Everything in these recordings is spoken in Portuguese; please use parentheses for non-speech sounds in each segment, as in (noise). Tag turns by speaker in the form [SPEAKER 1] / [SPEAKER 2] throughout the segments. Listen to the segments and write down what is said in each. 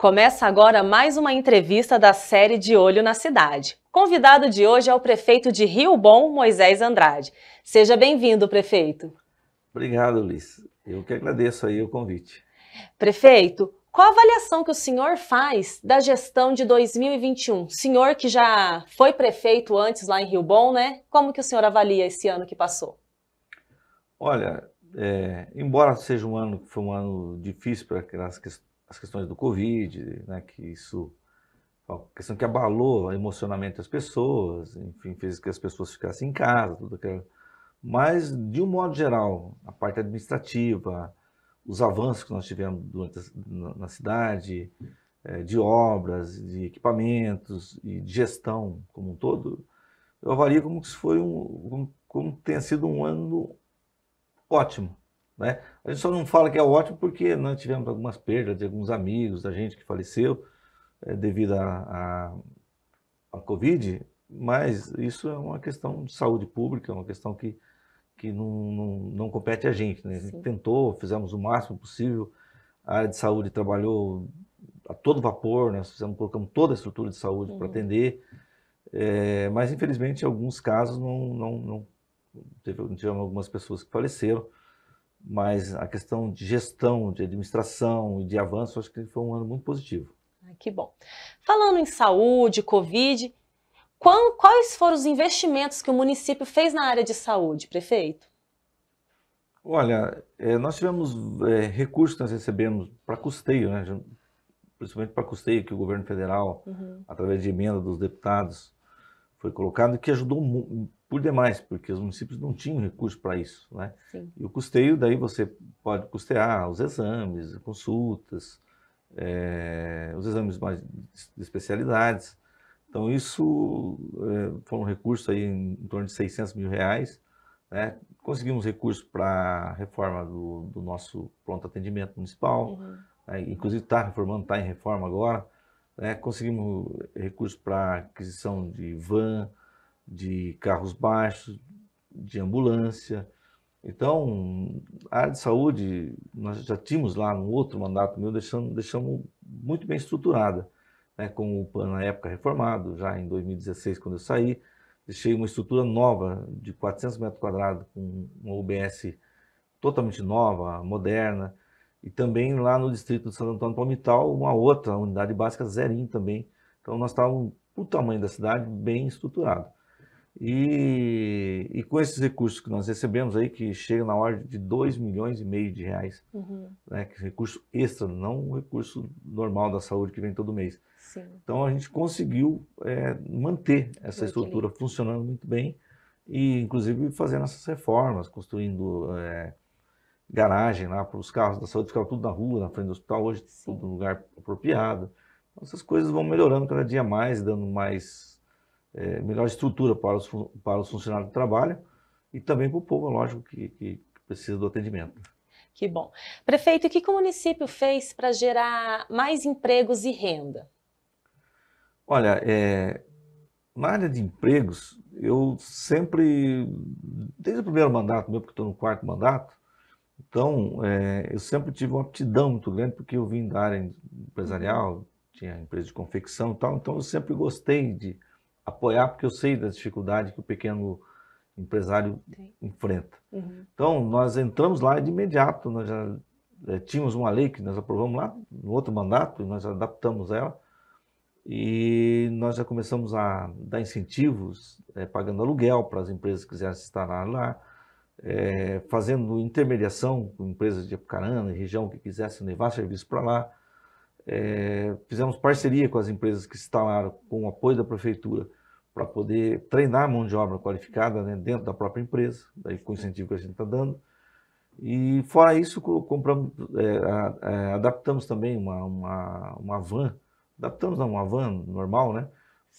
[SPEAKER 1] Começa agora mais uma entrevista da série De Olho na Cidade. Convidado de hoje é o prefeito de Rio Bom, Moisés Andrade. Seja bem-vindo, prefeito.
[SPEAKER 2] Obrigado, Liz. Eu que agradeço aí o convite.
[SPEAKER 1] Prefeito, qual a avaliação que o senhor faz da gestão de 2021? Senhor que já foi prefeito antes lá em Rio Bom, né? Como que o senhor avalia esse ano que passou?
[SPEAKER 2] Olha, é, embora seja um ano que foi um ano difícil para as as questões do Covid, né, que isso uma questão que abalou emocionalmente as pessoas, enfim, fez que as pessoas ficassem em casa, tudo aquilo. Mas, de um modo geral, a parte administrativa, os avanços que nós tivemos a, na cidade, é, de obras, de equipamentos e de gestão como um todo, eu avalio como que foi um, como, como tenha sido um ano ótimo. Né? A gente só não fala que é ótimo porque nós né, tivemos algumas perdas de alguns amigos da gente que faleceu é, devido à Covid, mas isso é uma questão de saúde pública, é uma questão que, que não, não, não compete a gente. Né? A gente tentou, fizemos o máximo possível, a área de saúde trabalhou a todo vapor, nós né? fizemos, colocamos toda a estrutura de saúde uhum. para atender, é, mas infelizmente em alguns casos não, não, não teve, tivemos algumas pessoas que faleceram, mas a questão de gestão, de administração e de avanço, acho que foi um ano muito positivo.
[SPEAKER 1] que bom. Falando em saúde, Covid, qual, quais foram os investimentos que o município fez na área de saúde, prefeito?
[SPEAKER 2] Olha, eh, nós tivemos eh, recursos que nós recebemos para custeio, né? principalmente para custeio que o governo federal, uhum. através de emenda dos deputados, foi colocado, que ajudou por demais, porque os municípios não tinham recurso para isso, né? Sim. E o custeio, daí você pode custear os exames, consultas, é, os exames mais de especialidades. Então isso é, foi um recurso aí em, em torno de 600 mil reais, né? Conseguimos recurso para reforma do, do, nosso pronto atendimento municipal, uhum. né? inclusive está reformando, está em reforma agora, né? Conseguimos recurso para aquisição de van, de carros baixos, de ambulância. Então, a área de saúde, nós já tínhamos lá no outro mandato meu, deixamos, deixamos muito bem estruturada, né, com o plano na época reformado, já em 2016, quando eu saí, deixei uma estrutura nova de 400 metros quadrados, com uma UBS totalmente nova, moderna, e também lá no distrito de Santo Antônio Palmital, uma outra unidade básica, zerinho também. Então, nós estávamos, o tamanho da cidade, bem estruturado. E, e, com esses recursos que nós recebemos aí, que chegam na ordem de 2 milhões e meio de reais, uhum. né, que é recurso extra, não o recurso normal da saúde que vem todo mês. Sim. Então a gente conseguiu é, manter essa estrutura funcionando muito bem e inclusive fazendo essas reformas, construindo é, garagem lá para os carros da saúde, ficava tudo na rua, na frente do hospital, hoje Sim. tudo no lugar apropriado. Então, essas coisas vão melhorando cada dia mais, dando mais é, melhor estrutura para os, para os funcionários que trabalham e também para o povo, é lógico, que, que precisa do atendimento.
[SPEAKER 1] Que bom. Prefeito, o que, que o município fez para gerar mais empregos e renda?
[SPEAKER 2] Olha, é, na área de empregos, eu sempre, desde o primeiro mandato meu, porque estou no quarto mandato, então é, eu sempre tive uma aptidão muito grande, porque eu vim da área empresarial, tinha empresa de confecção e tal, então eu sempre gostei de, apoiar, porque eu sei da dificuldade que o pequeno empresário Sim. enfrenta. Uhum. Então, nós entramos lá de imediato, nós já é, tínhamos uma lei que nós aprovamos lá, no outro mandato, e nós adaptamos ela, e nós já começamos a dar incentivos, é, pagando aluguel para as empresas que quisessem instalar lá, é, fazendo intermediação com empresas de Apucarana, região que quisessem levar serviço para lá, fizemos parceria com as empresas que se instalaram com o apoio da prefeitura, para poder treinar a mão de obra qualificada né, dentro da própria empresa, daí com o incentivo que a gente está dando. E fora isso, compramos, é, é, adaptamos também uma, uma, uma van, adaptamos não, uma van normal, né?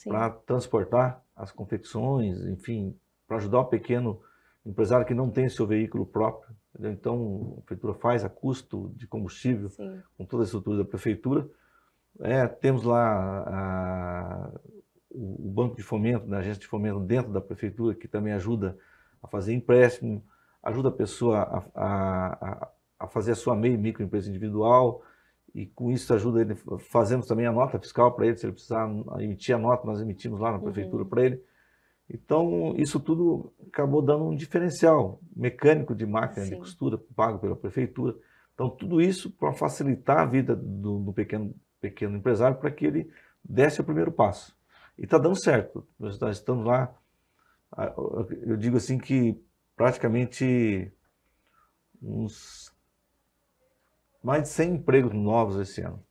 [SPEAKER 2] Para transportar as confecções, enfim, para ajudar o pequeno empresário que não tem seu veículo próprio. Entendeu? Então, a prefeitura faz a custo de combustível, Sim. com toda a estrutura da prefeitura. É, temos lá a, o, Banco de Fomento, né, a Agência de Fomento dentro da Prefeitura, que também ajuda a fazer empréstimo, ajuda a pessoa a, a, a fazer a sua meio microempresa individual, e com isso ajuda ele, fazemos também a nota fiscal para ele, se ele precisar emitir a nota, nós emitimos lá na uhum. Prefeitura uhum. para ele. Então, isso tudo acabou dando um diferencial mecânico de máquina Sim. de costura pago pela Prefeitura. Então, tudo isso para facilitar a vida do, do pequeno, pequeno empresário para que ele desse o primeiro passo. E está dando certo. Nós estamos lá, ah, eu digo assim que praticamente uns mais de 100 empregos novos esse ano.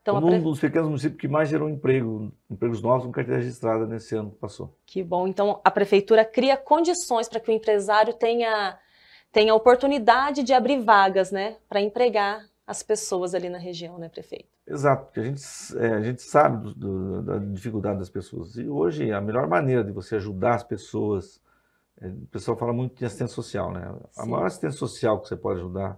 [SPEAKER 1] Então, Como um dos
[SPEAKER 2] pequenos municípios que mais gerou emprego, empregos novos com carteira registrada nesse ano que passou.
[SPEAKER 1] Que bom. Então, a prefeitura cria condições para que o empresário tenha, tenha oportunidade de abrir vagas né, para empregar as pessoas ali na região, né, prefeito?
[SPEAKER 2] Exato, porque a gente, é, a gente sabe do, do, da dificuldade das pessoas. E hoje a melhor maneira de você ajudar as pessoas, é, o pessoal fala muito de assistência social, né? Sim. A maior assistência social que você pode ajudar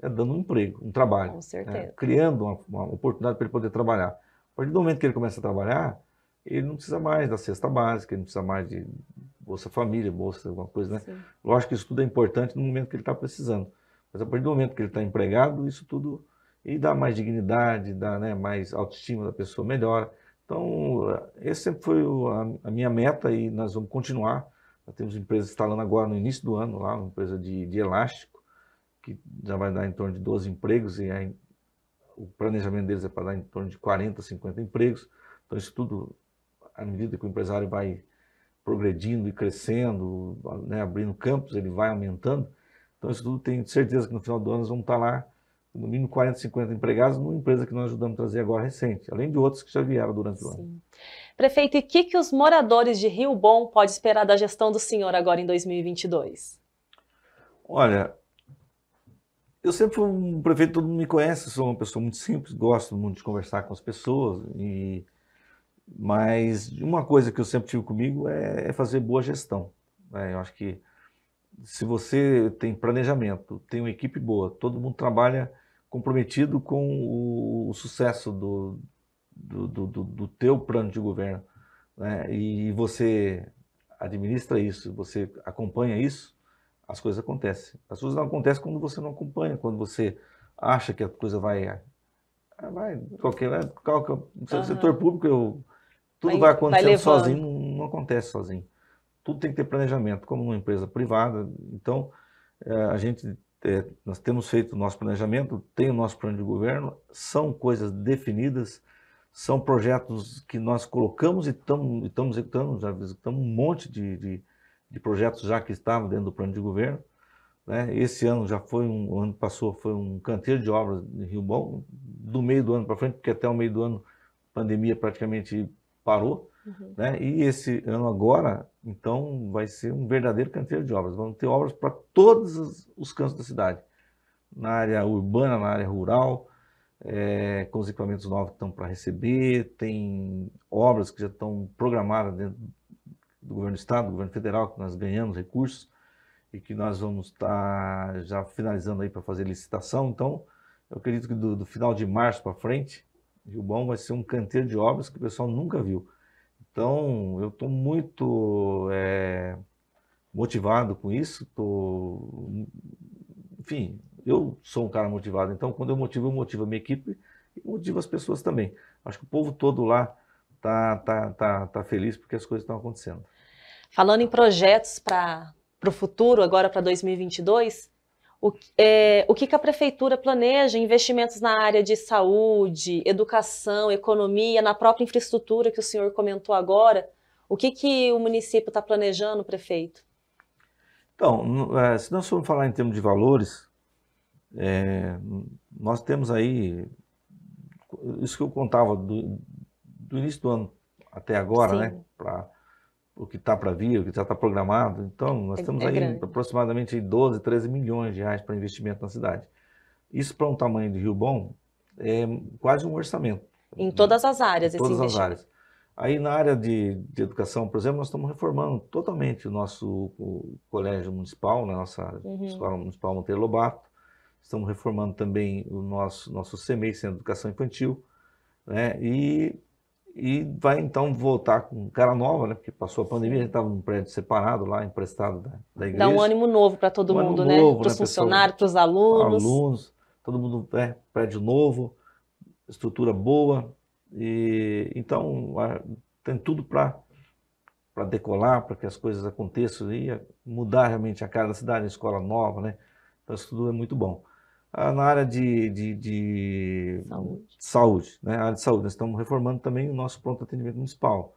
[SPEAKER 2] é dando um emprego, um trabalho. Com né? certeza. É, criando uma, uma oportunidade para ele poder trabalhar. A partir do momento que ele começa a trabalhar, ele não precisa mais da cesta básica, ele não precisa mais de Bolsa Família, Bolsa, alguma coisa, né? Sim. Lógico que isso tudo é importante no momento que ele está precisando. Mas a partir do momento que ele está empregado, isso tudo e dá mais dignidade, dá né, mais autoestima da pessoa, melhora. Então, esse sempre foi a minha meta e nós vamos continuar. Nós temos empresa instalando agora no início do ano, lá, uma empresa de, de elástico, que já vai dar em torno de 12 empregos e aí, o planejamento deles é para dar em torno de 40, 50 empregos. Então, isso tudo, à medida que o empresário vai progredindo e crescendo, né, abrindo campos, ele vai aumentando. Então, isso tudo tenho certeza que no final do ano nós vamos estar lá, no mínimo 40, 50 empregados, numa empresa que nós ajudamos a trazer agora recente, além de outros que já vieram durante o ano.
[SPEAKER 1] Prefeito, e o que, que os moradores de Rio Bom podem esperar da gestão do senhor agora em 2022?
[SPEAKER 2] Olha, eu sempre fui um prefeito, todo mundo me conhece, sou uma pessoa muito simples, gosto muito de conversar com as pessoas, e... mas uma coisa que eu sempre tive comigo é, é fazer boa gestão. Né? Eu acho que se você tem planejamento, tem uma equipe boa, todo mundo trabalha comprometido com o, sucesso do, do, do, do teu plano de governo, né? e você administra isso, você acompanha isso, as coisas acontecem. As coisas não acontecem quando você não acompanha, quando você acha que a coisa vai. vai qualquer, qualquer, uhum. setor público, eu, tudo vai, vai acontecendo vai sozinho, não acontece sozinho tudo tem que ter planejamento, como uma empresa privada. Então, é, a gente é, nós temos feito o nosso planejamento, tem o nosso plano de governo, são coisas definidas, são projetos que nós colocamos e estamos executando, já executamos um monte de, de, de, projetos já que estavam dentro do plano de governo. Né? Esse ano já foi um, o ano passou foi um canteiro de obras em Rio Bom, do meio do ano para frente, porque até o meio do ano a pandemia praticamente parou. Uhum. Né? E esse ano agora, então, vai ser um verdadeiro canteiro de obras. vão ter obras para todos os cantos da cidade. Na área urbana, na área rural, é, com os equipamentos novos que estão para receber, tem obras que já estão programadas dentro do governo do estado, do governo federal, que nós ganhamos recursos e que nós vamos estar tá já finalizando aí para fazer licitação. Então, eu acredito que do, do final de março para frente, Rio Bom vai ser um canteiro de obras que o pessoal nunca viu. Então, eu estou muito é, motivado com isso. Tô... Enfim, eu sou um cara motivado. Então, quando eu motivo, eu motivo a minha equipe e motivo as pessoas também. Acho que o povo todo lá está tá, tá, tá feliz porque as coisas estão acontecendo.
[SPEAKER 1] Falando em projetos para o pro futuro, agora para 2022, o, é, o que, que, a prefeitura planeja, investimentos na área de saúde, educação, economia, na própria infraestrutura que o senhor comentou agora. O que, que o município está planejando, prefeito?
[SPEAKER 2] Então, é, se nós formos falar em termos de valores, é, nós temos aí, isso que eu contava do, do início do ano até agora, Sim. né? Pra, o que está para vir, o que já está programado. Então, nós é, temos é aí grande. aproximadamente 12, 13 milhões de reais para investimento na cidade. Isso para um tamanho de Rio Bom é quase um orçamento.
[SPEAKER 1] Em todas as áreas, em todas as áreas.
[SPEAKER 2] Aí na área de, de, educação, por exemplo, nós estamos reformando totalmente o nosso o colégio municipal, na né, nossa uhum. escola municipal Monteiro Lobato. Estamos reformando também o nosso nosso CEMEI, Centro de Educação Infantil, né? E e vai então voltar com cara nova, né? Porque passou a pandemia, a gente estava num prédio separado lá, emprestado da, da igreja. Dá um ânimo
[SPEAKER 1] novo para todo um mundo, né? Para os né, funcionários, para os alunos. Alunos,
[SPEAKER 2] todo mundo, é, prédio novo, estrutura boa. E, então, tem tudo para para decolar, para que as coisas aconteçam e mudar realmente a cara da cidade, a escola nova, né? Então, isso tudo é muito bom na área de, de, de saúde. saúde, né? A área de saúde. Nós estamos reformando também o nosso pronto atendimento municipal.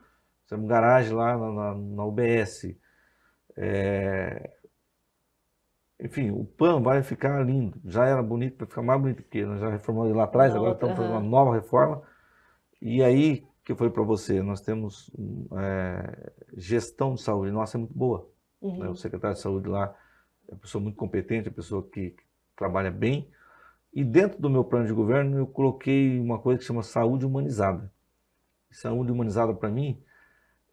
[SPEAKER 2] Temos garagem lá na, na, na UBS. É... Enfim, o PAN vai ficar lindo. Já era bonito, vai ficar mais bonito, porque nós já reformamos lá atrás, agora estamos fazendo uma nova reforma. E aí, que foi para você, nós temos é, gestão de saúde, nossa, é muito boa. Né? Uhum. Né? O secretário de saúde lá é uma pessoa muito competente, é uma pessoa que, que trabalha bem. E dentro do meu plano de governo, eu coloquei uma coisa que chama saúde humanizada. Saúde humanizada, para mim,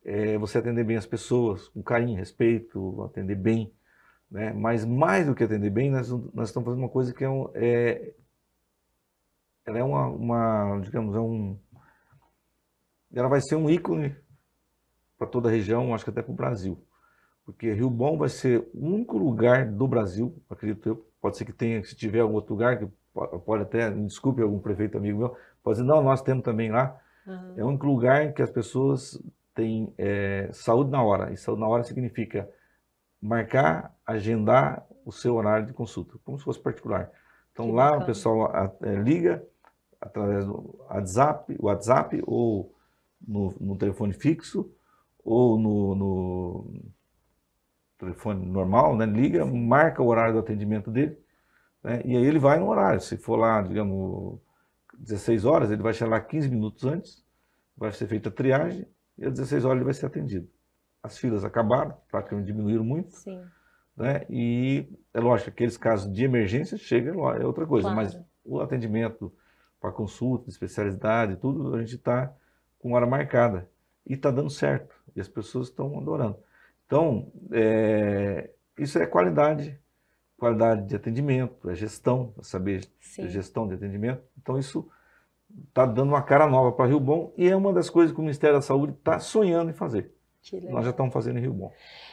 [SPEAKER 2] é você atender bem as pessoas, com carinho, respeito, atender bem. Né? Mas mais do que atender bem, nós, nós estamos fazendo uma coisa que é, um, é ela é uma, uma, digamos, é um, ela vai ser um ícone para toda a região, acho que até para o Brasil, porque Rio Bom vai ser o único lugar do Brasil, acredito eu, pode ser que tenha, se tiver algum outro lugar, que pode até, desculpe algum prefeito amigo meu, pode dizer, não, nós temos também lá. Uhum. É o único lugar que as pessoas têm é, saúde na hora. E saúde na hora significa marcar, agendar o seu horário de consulta, como se fosse particular. Então que lá bacana. o pessoal é, liga através do WhatsApp, WhatsApp ou no, no telefone fixo ou no, no telefone normal, né? liga, marca o horário do atendimento dele, né? e aí ele vai no horário. Se for lá, digamos, 16 horas, ele vai chegar lá 15 minutos antes, vai ser feita a triagem, e às 16 horas ele vai ser atendido. As filas acabaram, praticamente diminuíram muito. Sim. Né? E é lógico, aqueles casos de emergência chega, é outra coisa, claro. mas o atendimento para consulta, especialidade, tudo, a gente está com hora marcada. E está dando certo. E as pessoas estão adorando. Então, é, isso é qualidade, qualidade de atendimento, é gestão, é saber é gestão de atendimento. Então, isso está dando uma cara nova para Rio Bom e é uma das coisas que o Ministério da Saúde está sonhando em fazer. Nós já estamos fazendo em Rio Bom.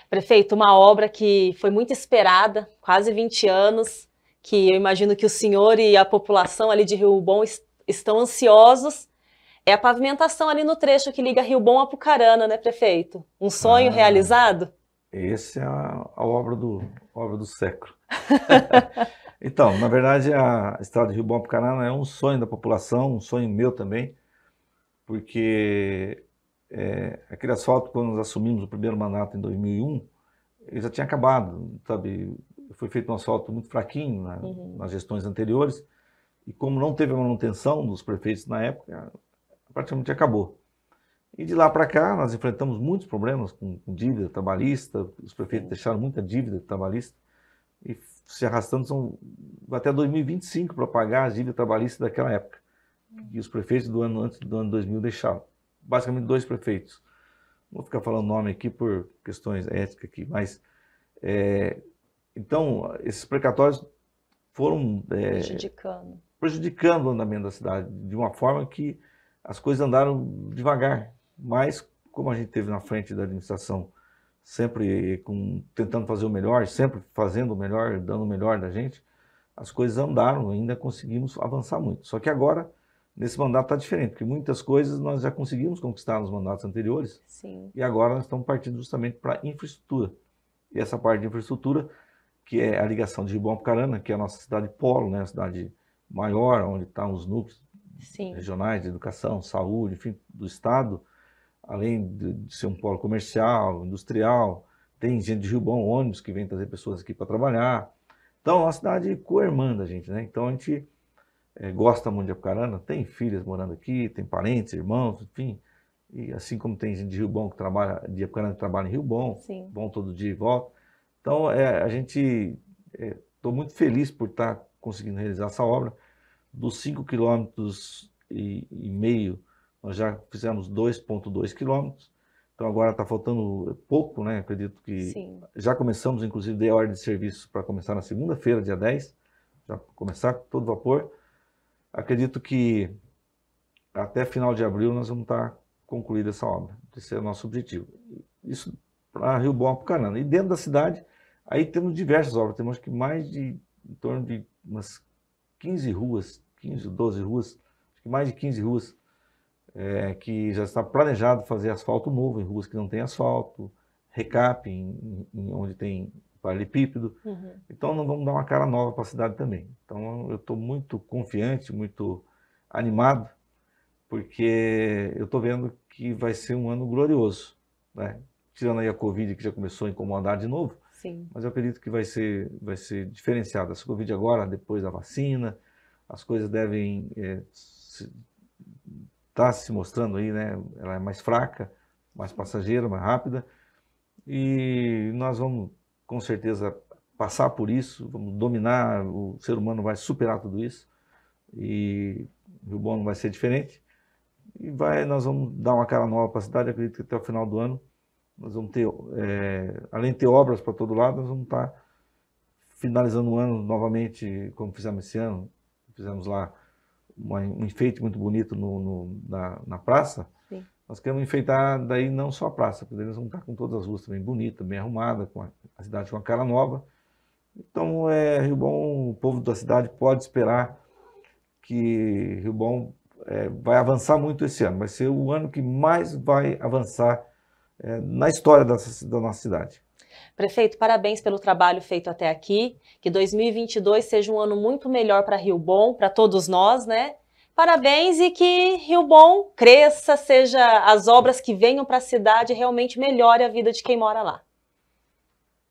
[SPEAKER 1] Prefeito, uma obra que foi muito esperada, quase 20 anos, que eu imagino que o senhor e a população ali de Rio Bom estão ansiosos é a pavimentação ali no trecho que liga Rio Bom a Pucarana, né, prefeito? Um sonho ah, realizado?
[SPEAKER 2] Essa é a, a, obra, do, obra do século. (laughs) então, na verdade, a estrada de Rio Bom a Pucarana é um sonho da população, um sonho meu também, porque é, aquele asfalto, quando nós assumimos o primeiro mandato em 2001, ele já tinha acabado, sabe? Foi feito um asfalto muito fraquinho na, uhum. nas gestões anteriores, e como não teve a manutenção dos prefeitos na época, praticamente acabou. E de lá para cá, nós enfrentamos muitos problemas com dívida trabalhista, os prefeitos deixaram muita dívida trabalhista e se arrastando são até 2025 para pagar a dívida trabalhista daquela época. E os prefeitos do ano antes do ano 2000 deixaram. Basicamente dois prefeitos. Vou ficar falando nome aqui por questões éticas aqui, mas é, então esses precatórios foram é,
[SPEAKER 1] prejudicando.
[SPEAKER 2] prejudicando o andamento da cidade de uma forma que as coisas andaram devagar, mas como a gente teve na frente da administração sempre eh, eh, com, tentando fazer o melhor, sempre fazendo o melhor, dando o melhor da gente, as coisas andaram, ainda conseguimos avançar muito. Só que agora, nesse mandato está diferente, porque muitas coisas nós já conseguimos conquistar nos mandatos anteriores, Sim. e agora nós estamos partindo justamente para infraestrutura. E essa parte de infraestrutura, que é a ligação de Ribeirão Carana que é a nossa cidade polo, né, a cidade maior, onde estão tá os núcleos Sim. regionais de educação, saúde, enfim, do Estado, além de, ser um polo comercial, industrial, tem gente de Rio Bom, ônibus que vem trazer pessoas aqui para trabalhar. Então, é uma cidade co-irmã da gente, né? Então, a gente é, gosta muito de Apucarana, tem filhas morando aqui, tem parentes, irmãos, enfim. E assim como tem gente de Rio Bom que trabalha, de Apucarana que trabalha em Rio Bom, Sim. vão todo dia e volta. Então, é, a gente... Estou é, muito feliz por estar tá conseguindo realizar essa obra dos 5 km e, e meio, nós já fizemos 2.2 km. Então agora está faltando pouco, né? Acredito que Sim. já começamos, inclusive, deu a ordem de serviço para começar na segunda-feira, dia 10, já começar todo vapor. Acredito que até final de abril nós vamos estar tá concluída essa obra. Esse é o nosso objetivo. Isso para Rio Bom Apucarana. E dentro da cidade, aí temos diversas obras, temos acho que mais de em torno de umas 15 ruas, 15, 12 ruas, acho que mais de 15 ruas, é, que já está planejado fazer asfalto novo em ruas que não tem asfalto, recap em, em onde tem paralipípedo. Uhum. Então, nós vamos dar uma cara nova para a cidade também. Então, eu estou muito confiante, muito animado, porque eu estou vendo que vai ser um ano glorioso, né? Tirando aí a Covid, que já começou a incomodar de novo, Sim. Mas eu acredito que vai ser, vai ser diferenciado. Essa Covid agora, depois da vacina, as coisas devem estar é, se, tá se mostrando aí, né? Ela é mais fraca, mais passageira, mais rápida. E nós vamos, com certeza, passar por isso, vamos dominar, o ser humano vai superar tudo isso. E Rio Bom não vai ser diferente. E vai, nós vamos dar uma cara nova para a cidade, acredito que até o final do ano nós vamos ter, é, além de ter obras para todo lado, nós vamos estar finalizando o ano novamente, como fizemos esse ano. Fizemos lá uma, um enfeite muito bonito no, no, na, na, praça. Sim. Nós queremos enfeitar daí não só a praça, porque nós vamos estar com todas as ruas também bonitas, bem arrumada, com a, a cidade com a cara nova. Então, é, Rio Bom, o povo da cidade pode esperar que Rio Bom é, vai avançar muito esse ano. Vai ser o ano que mais vai avançar é, na história da, da nossa cidade.
[SPEAKER 1] Prefeito, parabéns pelo trabalho feito até aqui. Que 2022 seja um ano muito melhor para Rio Bom, para todos nós, né? Parabéns e que Rio Bom cresça, seja as obras que venham para a cidade realmente melhore a vida de quem mora lá.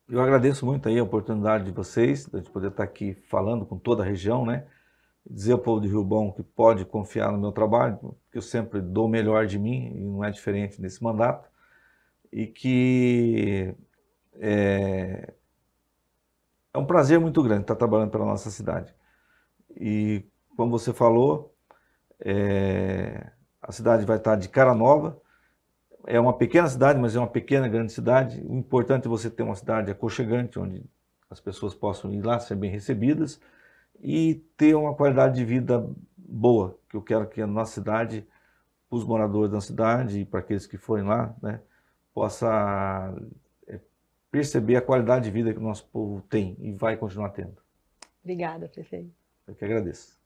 [SPEAKER 2] Eu agradeço muito aí a oportunidade de vocês, de poder estar aqui falando com toda a região, né? Dizer ao povo de Rio Bom que pode confiar no meu trabalho, que eu sempre dou o melhor de mim e não é diferente nesse mandato e que é, é um prazer muito grande estar trabalhando pela nossa cidade. E como você falou, é, a cidade vai estar de cara nova. É uma pequena cidade, mas é uma pequena grande cidade. O importante é você ter uma cidade aconchegante, onde as pessoas possam ir lá, ser bem recebidas e ter uma qualidade de vida boa, que eu quero que a nossa cidade, para os moradores da cidade e para aqueles que forem lá, né, possa é, perceber a qualidade de vida que o nosso povo tem e vai continuar tendo.
[SPEAKER 1] Obrigada, prefeito.
[SPEAKER 2] Eu que agradeço.